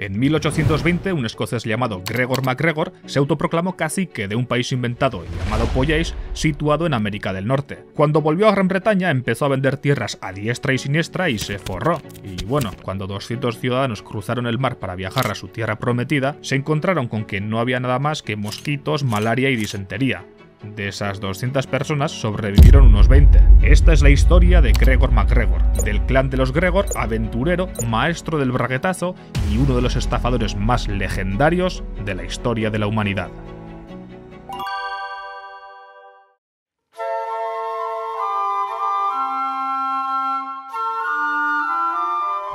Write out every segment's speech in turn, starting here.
En 1820, un escocés llamado Gregor MacGregor se autoproclamó cacique de un país inventado llamado Poyais, situado en América del Norte. Cuando volvió a Gran Bretaña, empezó a vender tierras a diestra y siniestra y se forró. Y bueno, cuando 200 ciudadanos cruzaron el mar para viajar a su tierra prometida, se encontraron con que no había nada más que mosquitos, malaria y disentería. De esas 200 personas sobrevivieron unos 20. Esta es la historia de Gregor MacGregor, del clan de los Gregor, aventurero, maestro del braguetazo y uno de los estafadores más legendarios de la historia de la humanidad.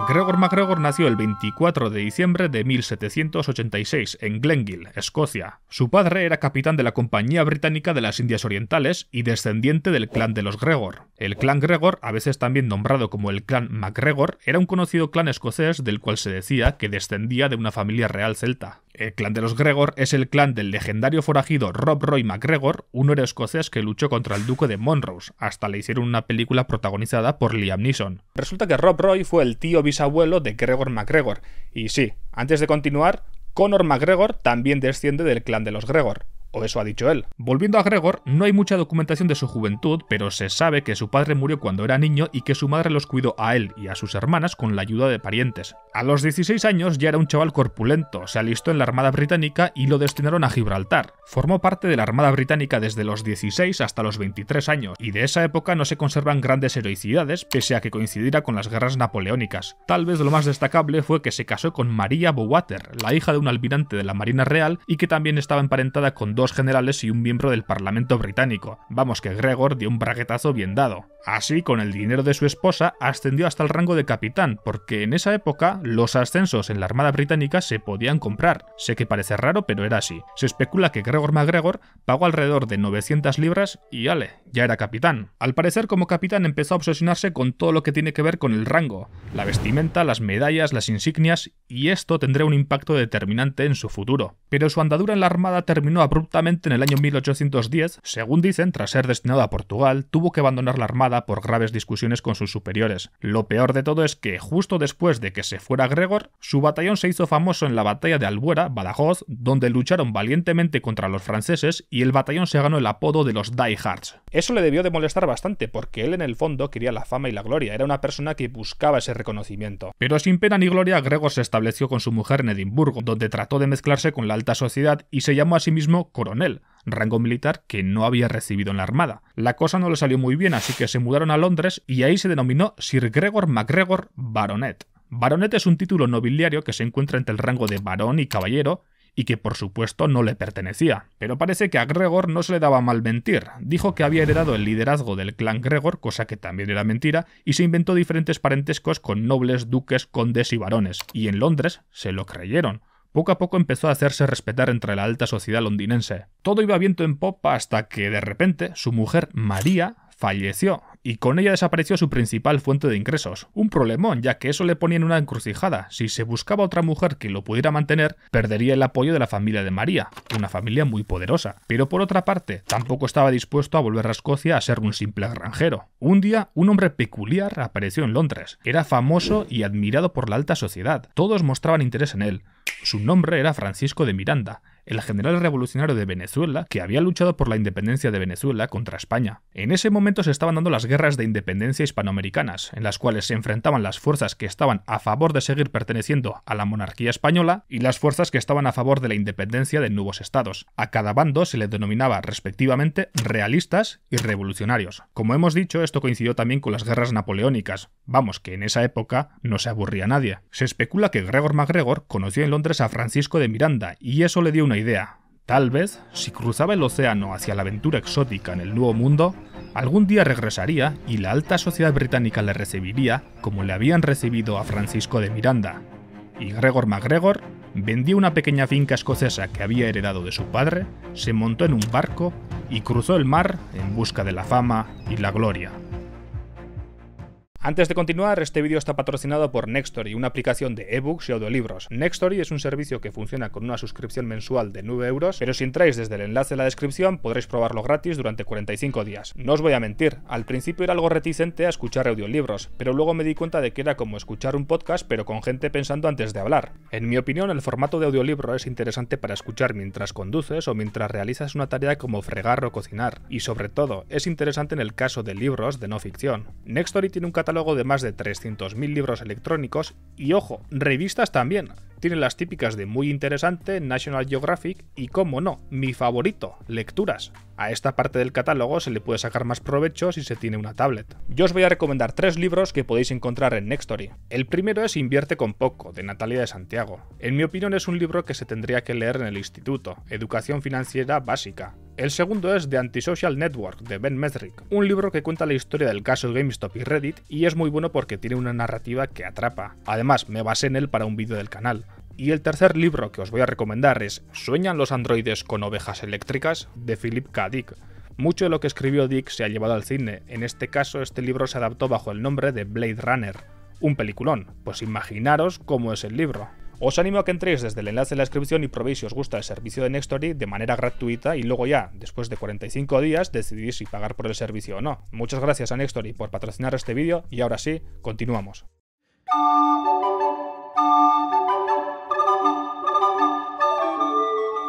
Gregor MacGregor nació el 24 de diciembre de 1786 en Glengill, Escocia. Su padre era capitán de la Compañía Británica de las Indias Orientales y descendiente del clan de los Gregor. El clan Gregor, a veces también nombrado como el clan MacGregor, era un conocido clan escocés del cual se decía que descendía de una familia real celta. El clan de los Gregor es el clan del legendario forajido Rob Roy MacGregor, un héroe escocés que luchó contra el duque de Monrose, hasta le hicieron una película protagonizada por Liam Neeson. Resulta que Rob Roy fue el tío bisabuelo de Gregor MacGregor, y sí, antes de continuar, Conor MacGregor también desciende del clan de los Gregor o eso ha dicho él. Volviendo a Gregor, no hay mucha documentación de su juventud, pero se sabe que su padre murió cuando era niño y que su madre los cuidó a él y a sus hermanas con la ayuda de parientes. A los 16 años ya era un chaval corpulento, se alistó en la Armada Británica y lo destinaron a Gibraltar. Formó parte de la Armada Británica desde los 16 hasta los 23 años, y de esa época no se conservan grandes heroicidades, pese a que coincidiera con las guerras napoleónicas. Tal vez lo más destacable fue que se casó con María Bowater, la hija de un almirante de la Marina Real y que también estaba emparentada con dos generales y un miembro del Parlamento británico. Vamos que Gregor dio un braguetazo bien dado. Así, con el dinero de su esposa, ascendió hasta el rango de capitán, porque en esa época los ascensos en la Armada Británica se podían comprar. Sé que parece raro, pero era así. Se especula que Gregor MacGregor pagó alrededor de 900 libras y ale, ya era capitán. Al parecer como capitán empezó a obsesionarse con todo lo que tiene que ver con el rango, la vestimenta, las medallas, las insignias y esto tendría un impacto determinante en su futuro. Pero su andadura en la Armada terminó abruptamente en el año 1810, según dicen, tras ser destinado a Portugal, tuvo que abandonar la Armada por graves discusiones con sus superiores. Lo peor de todo es que justo después de que se fuera Gregor, su batallón se hizo famoso en la batalla de Albuera, Badajoz, donde lucharon valientemente contra a los franceses y el batallón se ganó el apodo de los Die Hards. Eso le debió de molestar bastante porque él en el fondo quería la fama y la gloria, era una persona que buscaba ese reconocimiento. Pero sin pena ni gloria, Gregor se estableció con su mujer en Edimburgo, donde trató de mezclarse con la alta sociedad y se llamó a sí mismo coronel rango militar que no había recibido en la Armada. La cosa no le salió muy bien, así que se mudaron a Londres y ahí se denominó Sir Gregor MacGregor Baronet. Baronet es un título nobiliario que se encuentra entre el rango de barón y caballero y que por supuesto no le pertenecía. Pero parece que a Gregor no se le daba mal mentir. Dijo que había heredado el liderazgo del clan Gregor, cosa que también era mentira, y se inventó diferentes parentescos con nobles, duques, condes y varones. Y en Londres se lo creyeron poco a poco empezó a hacerse respetar entre la alta sociedad londinense. Todo iba viento en popa hasta que de repente su mujer María falleció y con ella desapareció su principal fuente de ingresos. Un problemón, ya que eso le ponía en una encrucijada. Si se buscaba otra mujer que lo pudiera mantener, perdería el apoyo de la familia de María, una familia muy poderosa. Pero por otra parte, tampoco estaba dispuesto a volver a Escocia a ser un simple granjero. Un día, un hombre peculiar apareció en Londres. Era famoso y admirado por la alta sociedad. Todos mostraban interés en él. Su nombre era Francisco de Miranda el general revolucionario de Venezuela que había luchado por la independencia de Venezuela contra España. En ese momento se estaban dando las guerras de independencia hispanoamericanas, en las cuales se enfrentaban las fuerzas que estaban a favor de seguir perteneciendo a la monarquía española y las fuerzas que estaban a favor de la independencia de nuevos estados. A cada bando se le denominaba respectivamente realistas y revolucionarios. Como hemos dicho, esto coincidió también con las guerras napoleónicas. Vamos, que en esa época no se aburría nadie. Se especula que Gregor MacGregor conoció en Londres a Francisco de Miranda y eso le dio una idea. Tal vez, si cruzaba el océano hacia la aventura exótica en el Nuevo Mundo, algún día regresaría y la alta sociedad británica le recibiría como le habían recibido a Francisco de Miranda. Y Gregor MacGregor vendió una pequeña finca escocesa que había heredado de su padre, se montó en un barco y cruzó el mar en busca de la fama y la gloria. Antes de continuar, este vídeo está patrocinado por Nextory, una aplicación de ebooks y audiolibros. Nextory es un servicio que funciona con una suscripción mensual de 9 euros, pero si entráis desde el enlace en la descripción podréis probarlo gratis durante 45 días. No os voy a mentir, al principio era algo reticente a escuchar audiolibros, pero luego me di cuenta de que era como escuchar un podcast pero con gente pensando antes de hablar. En mi opinión, el formato de audiolibro es interesante para escuchar mientras conduces o mientras realizas una tarea como fregar o cocinar, y sobre todo, es interesante en el caso de libros de no ficción. Nextory tiene un catálogo de más de 300.000 libros electrónicos y, ojo, revistas también. Tiene las típicas de Muy Interesante, National Geographic y, como no, mi favorito, Lecturas. A esta parte del catálogo se le puede sacar más provecho si se tiene una tablet. Yo os voy a recomendar tres libros que podéis encontrar en Nextory. El primero es Invierte con poco, de Natalia de Santiago. En mi opinión es un libro que se tendría que leer en el instituto, Educación Financiera Básica. El segundo es The Antisocial Network de Ben Metrick, un libro que cuenta la historia del caso GameStop y Reddit y es muy bueno porque tiene una narrativa que atrapa. Además, me basé en él para un vídeo del canal. Y el tercer libro que os voy a recomendar es ¿Sueñan los androides con ovejas eléctricas? de Philip K. Dick. Mucho de lo que escribió Dick se ha llevado al cine, en este caso este libro se adaptó bajo el nombre de Blade Runner, un peliculón, pues imaginaros cómo es el libro. Os animo a que entréis desde el enlace en la descripción y probéis si os gusta el servicio de Nextory de manera gratuita y luego ya, después de 45 días, decidís si pagar por el servicio o no. Muchas gracias a Nextory por patrocinar este vídeo y ahora sí, continuamos.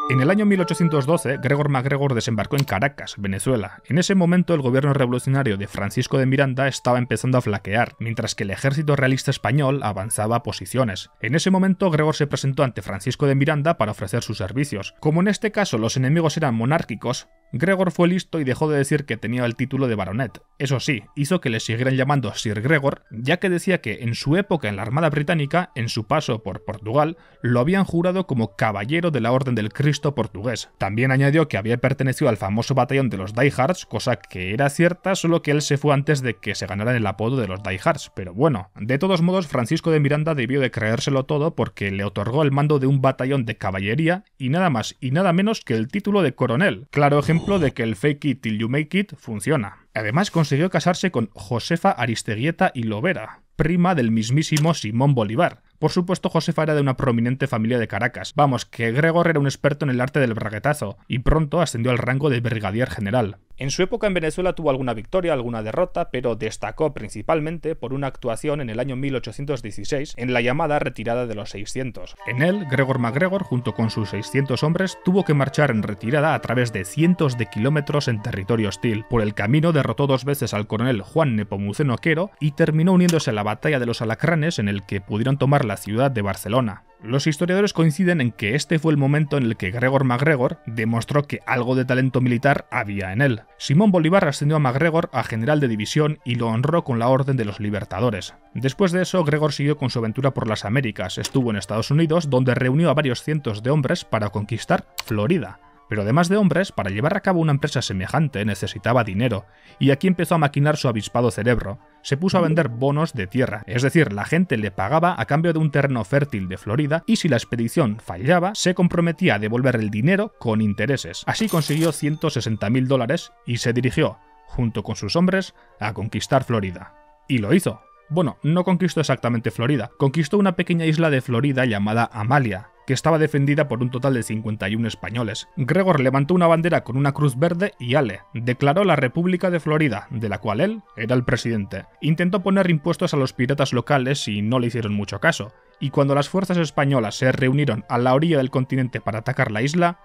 En el año 1812, Gregor MacGregor desembarcó en Caracas, Venezuela. En ese momento, el gobierno revolucionario de Francisco de Miranda estaba empezando a flaquear, mientras que el ejército realista español avanzaba a posiciones. En ese momento, Gregor se presentó ante Francisco de Miranda para ofrecer sus servicios. Como en este caso los enemigos eran monárquicos, Gregor fue listo y dejó de decir que tenía el título de baronet. Eso sí, hizo que le siguieran llamando Sir Gregor, ya que decía que en su época en la Armada Británica, en su paso por Portugal, lo habían jurado como caballero de la Orden del Cristo portugués. También añadió que había pertenecido al famoso batallón de los Diehards, cosa que era cierta, solo que él se fue antes de que se ganaran el apodo de los Diehards. Pero bueno, de todos modos, Francisco de Miranda debió de creérselo todo porque le otorgó el mando de un batallón de caballería y nada más y nada menos que el título de coronel. Claro ejemplo de que el fake it till you make it funciona. Además consiguió casarse con Josefa Aristeguieta y Lovera, prima del mismísimo Simón Bolívar, por supuesto, Josefa era de una prominente familia de Caracas. Vamos, que Gregor era un experto en el arte del braguetazo, y pronto ascendió al rango de brigadier general. En su época en Venezuela tuvo alguna victoria, alguna derrota, pero destacó principalmente por una actuación en el año 1816 en la llamada Retirada de los 600. En él, Gregor MacGregor, junto con sus 600 hombres, tuvo que marchar en retirada a través de cientos de kilómetros en territorio hostil. Por el camino derrotó dos veces al coronel Juan Nepomuceno Quero y terminó uniéndose a la batalla de los alacranes en el que pudieron tomar la ciudad de Barcelona. Los historiadores coinciden en que este fue el momento en el que Gregor MacGregor demostró que algo de talento militar había en él. Simón Bolívar ascendió a MacGregor a general de división y lo honró con la Orden de los Libertadores. Después de eso, Gregor siguió con su aventura por las Américas, estuvo en Estados Unidos, donde reunió a varios cientos de hombres para conquistar Florida, pero además de hombres, para llevar a cabo una empresa semejante necesitaba dinero, y aquí empezó a maquinar su avispado cerebro. Se puso a vender bonos de tierra, es decir, la gente le pagaba a cambio de un terreno fértil de Florida y si la expedición fallaba, se comprometía a devolver el dinero con intereses. Así consiguió 160 mil dólares y se dirigió, junto con sus hombres, a conquistar Florida. Y lo hizo. Bueno, no conquistó exactamente Florida, conquistó una pequeña isla de Florida llamada Amalia, que estaba defendida por un total de 51 españoles. Gregor levantó una bandera con una cruz verde y Ale declaró la República de Florida, de la cual él era el presidente. Intentó poner impuestos a los piratas locales y no le hicieron mucho caso, y cuando las fuerzas españolas se reunieron a la orilla del continente para atacar la isla,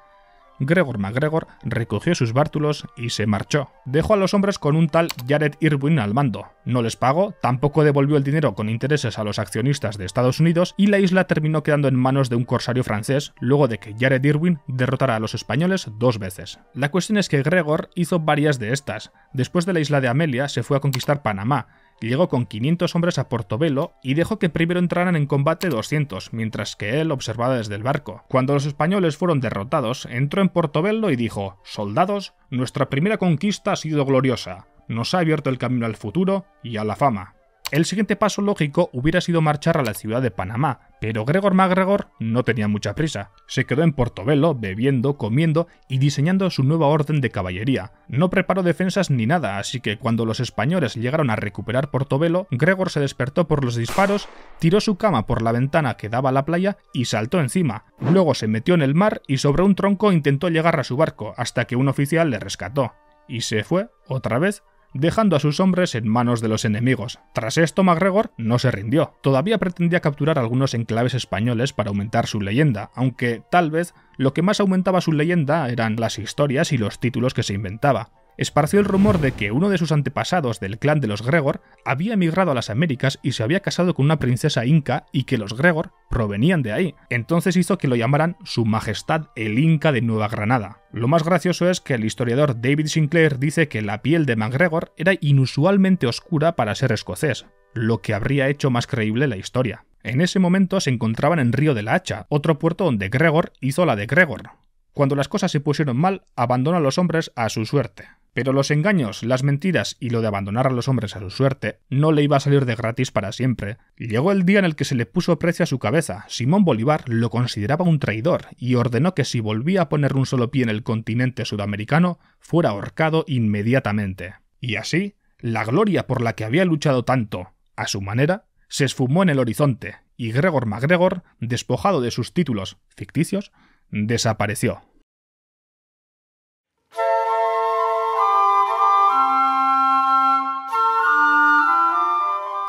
Gregor MacGregor recogió sus bártulos y se marchó. Dejó a los hombres con un tal Jared Irwin al mando. No les pagó, tampoco devolvió el dinero con intereses a los accionistas de Estados Unidos y la isla terminó quedando en manos de un corsario francés luego de que Jared Irwin derrotara a los españoles dos veces. La cuestión es que Gregor hizo varias de estas. Después de la isla de Amelia se fue a conquistar Panamá, llegó con 500 hombres a Portobelo y dejó que primero entraran en combate 200, mientras que él observaba desde el barco. Cuando los españoles fueron derrotados, entró en Portobelo y dijo, Soldados, nuestra primera conquista ha sido gloriosa, nos ha abierto el camino al futuro y a la fama. El siguiente paso lógico hubiera sido marchar a la ciudad de Panamá, pero Gregor MacGregor no tenía mucha prisa. Se quedó en Portobelo, bebiendo, comiendo y diseñando su nueva orden de caballería. No preparó defensas ni nada, así que cuando los españoles llegaron a recuperar Portobelo, Gregor se despertó por los disparos, tiró su cama por la ventana que daba a la playa y saltó encima. Luego se metió en el mar y sobre un tronco intentó llegar a su barco, hasta que un oficial le rescató. Y se fue, otra vez, dejando a sus hombres en manos de los enemigos. Tras esto, MacGregor no se rindió. Todavía pretendía capturar algunos enclaves españoles para aumentar su leyenda, aunque tal vez lo que más aumentaba su leyenda eran las historias y los títulos que se inventaba esparció el rumor de que uno de sus antepasados del clan de los Gregor había emigrado a las Américas y se había casado con una princesa inca y que los Gregor provenían de ahí. Entonces hizo que lo llamaran Su Majestad el Inca de Nueva Granada. Lo más gracioso es que el historiador David Sinclair dice que la piel de MacGregor era inusualmente oscura para ser escocés, lo que habría hecho más creíble la historia. En ese momento se encontraban en Río de la Hacha, otro puerto donde Gregor hizo la de Gregor, cuando las cosas se pusieron mal, abandonó a los hombres a su suerte. Pero los engaños, las mentiras y lo de abandonar a los hombres a su suerte no le iba a salir de gratis para siempre. Llegó el día en el que se le puso precio a su cabeza. Simón Bolívar lo consideraba un traidor y ordenó que si volvía a poner un solo pie en el continente sudamericano, fuera ahorcado inmediatamente. Y así, la gloria por la que había luchado tanto, a su manera, se esfumó en el horizonte, y Gregor MacGregor, despojado de sus títulos ficticios, desapareció.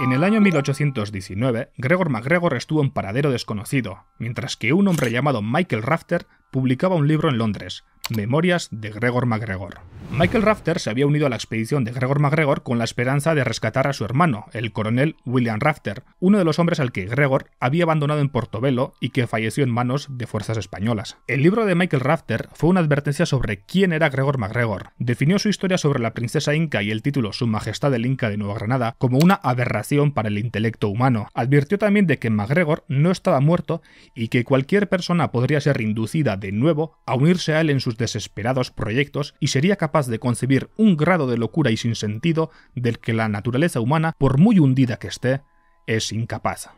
En el año 1819, Gregor MacGregor estuvo en paradero desconocido, mientras que un hombre llamado Michael Rafter publicaba un libro en Londres, Memorias de Gregor MacGregor. Michael Rafter se había unido a la expedición de Gregor MacGregor con la esperanza de rescatar a su hermano, el coronel William Rafter, uno de los hombres al que Gregor había abandonado en Portobelo y que falleció en manos de fuerzas españolas. El libro de Michael Rafter fue una advertencia sobre quién era Gregor MacGregor. Definió su historia sobre la princesa inca y el título Su Majestad el Inca de Nueva Granada como una aberración para el intelecto humano. Advirtió también de que MacGregor no estaba muerto y que cualquier persona podría ser inducida de nuevo a unirse a él en su desesperados proyectos y sería capaz de concebir un grado de locura y sinsentido del que la naturaleza humana, por muy hundida que esté, es incapaz.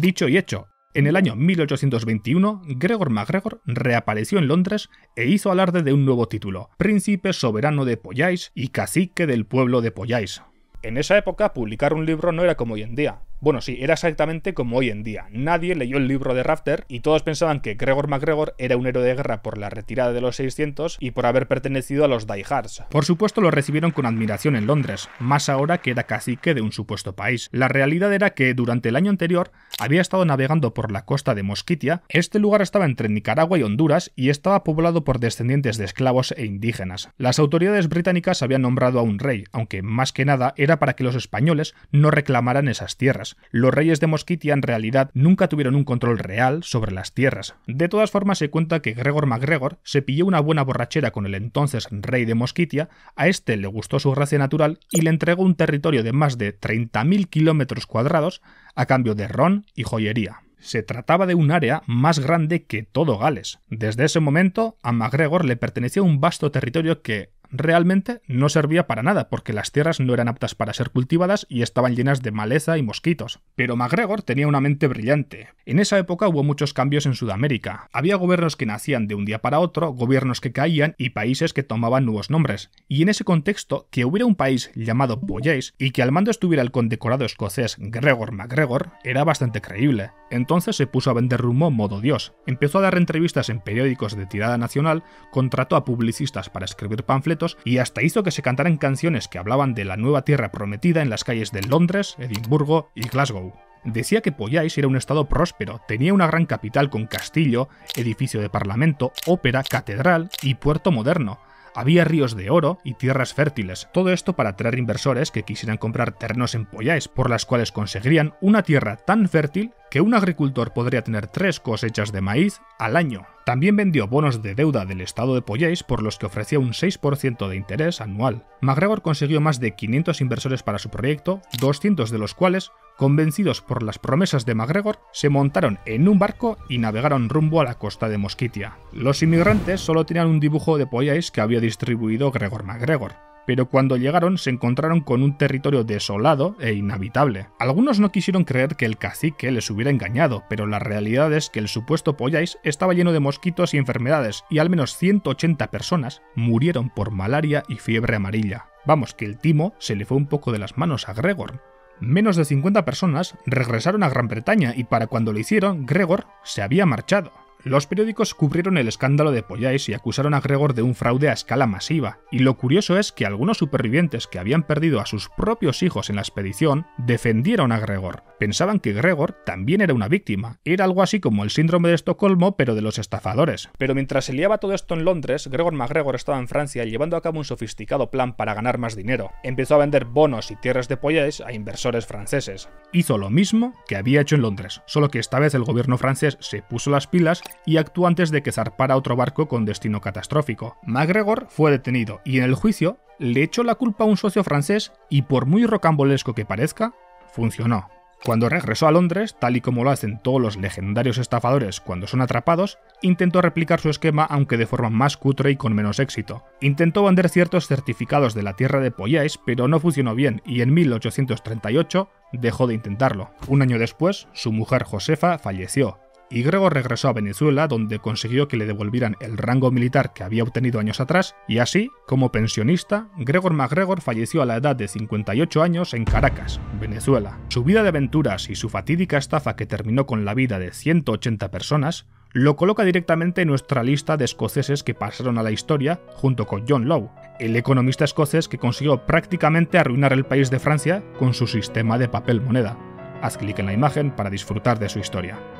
Dicho y hecho, en el año 1821, Gregor MacGregor reapareció en Londres e hizo alarde de un nuevo título, Príncipe Soberano de Pollais y Cacique del Pueblo de Pollais. En esa época, publicar un libro no era como hoy en día. Bueno, sí, era exactamente como hoy en día. Nadie leyó el libro de Rafter y todos pensaban que Gregor MacGregor era un héroe de guerra por la retirada de los 600 y por haber pertenecido a los Diehards. Por supuesto, lo recibieron con admiración en Londres, más ahora que era cacique de un supuesto país. La realidad era que durante el año anterior había estado navegando por la costa de Mosquitia. Este lugar estaba entre Nicaragua y Honduras y estaba poblado por descendientes de esclavos e indígenas. Las autoridades británicas habían nombrado a un rey, aunque más que nada era para que los españoles no reclamaran esas tierras los reyes de Mosquitia en realidad nunca tuvieron un control real sobre las tierras. De todas formas, se cuenta que Gregor MacGregor se pilló una buena borrachera con el entonces rey de Mosquitia, a este le gustó su gracia natural y le entregó un territorio de más de 30.000 kilómetros cuadrados a cambio de ron y joyería se trataba de un área más grande que todo Gales. Desde ese momento, a MacGregor le pertenecía un vasto territorio que, realmente no servía para nada, porque las tierras no eran aptas para ser cultivadas y estaban llenas de maleza y mosquitos. Pero MacGregor tenía una mente brillante. En esa época hubo muchos cambios en Sudamérica. Había gobiernos que nacían de un día para otro, gobiernos que caían y países que tomaban nuevos nombres. Y en ese contexto, que hubiera un país llamado Boyais y que al mando estuviera el condecorado escocés Gregor MacGregor era bastante creíble. Entonces se puso a vender rumbo modo Dios. Empezó a dar entrevistas en periódicos de tirada nacional, contrató a publicistas para escribir panfletos y hasta hizo que se cantaran canciones que hablaban de la nueva tierra prometida en las calles de Londres, Edimburgo y Glasgow. Decía que Poyais era un estado próspero, tenía una gran capital con castillo, edificio de parlamento, ópera, catedral y puerto moderno, había ríos de oro y tierras fértiles, todo esto para atraer inversores que quisieran comprar terrenos en Polláis, por las cuales conseguirían una tierra tan fértil que un agricultor podría tener tres cosechas de maíz al año. También vendió bonos de deuda del estado de polláis por los que ofrecía un 6% de interés anual. MacGregor consiguió más de 500 inversores para su proyecto, 200 de los cuales convencidos por las promesas de MacGregor, se montaron en un barco y navegaron rumbo a la costa de Mosquitia. Los inmigrantes solo tenían un dibujo de Poyais que había distribuido Gregor MacGregor, pero cuando llegaron se encontraron con un territorio desolado e inhabitable. Algunos no quisieron creer que el cacique les hubiera engañado, pero la realidad es que el supuesto Poyais estaba lleno de mosquitos y enfermedades, y al menos 180 personas murieron por malaria y fiebre amarilla. Vamos, que el timo se le fue un poco de las manos a Gregor. Menos de 50 personas regresaron a Gran Bretaña y para cuando lo hicieron, Gregor se había marchado. Los periódicos cubrieron el escándalo de Pollais y acusaron a Gregor de un fraude a escala masiva, y lo curioso es que algunos supervivientes que habían perdido a sus propios hijos en la expedición defendieron a Gregor. Pensaban que Gregor también era una víctima, era algo así como el síndrome de Estocolmo pero de los estafadores. Pero mientras se liaba todo esto en Londres, Gregor MacGregor estaba en Francia llevando a cabo un sofisticado plan para ganar más dinero. Empezó a vender bonos y tierras de Pollais a inversores franceses. Hizo lo mismo que había hecho en Londres, solo que esta vez el gobierno francés se puso las pilas y actuó antes de que zarpara otro barco con destino catastrófico. MacGregor fue detenido y en el juicio le echó la culpa a un socio francés y por muy rocambolesco que parezca, funcionó. Cuando regresó a Londres, tal y como lo hacen todos los legendarios estafadores cuando son atrapados, intentó replicar su esquema aunque de forma más cutre y con menos éxito. Intentó vender ciertos certificados de la tierra de Poyais, pero no funcionó bien y en 1838 dejó de intentarlo. Un año después, su mujer Josefa falleció y Gregor regresó a Venezuela donde consiguió que le devolvieran el rango militar que había obtenido años atrás y así, como pensionista, Gregor MacGregor falleció a la edad de 58 años en Caracas, Venezuela. Su vida de aventuras y su fatídica estafa que terminó con la vida de 180 personas lo coloca directamente en nuestra lista de escoceses que pasaron a la historia junto con John Law, el economista escocés que consiguió prácticamente arruinar el país de Francia con su sistema de papel moneda. Haz clic en la imagen para disfrutar de su historia.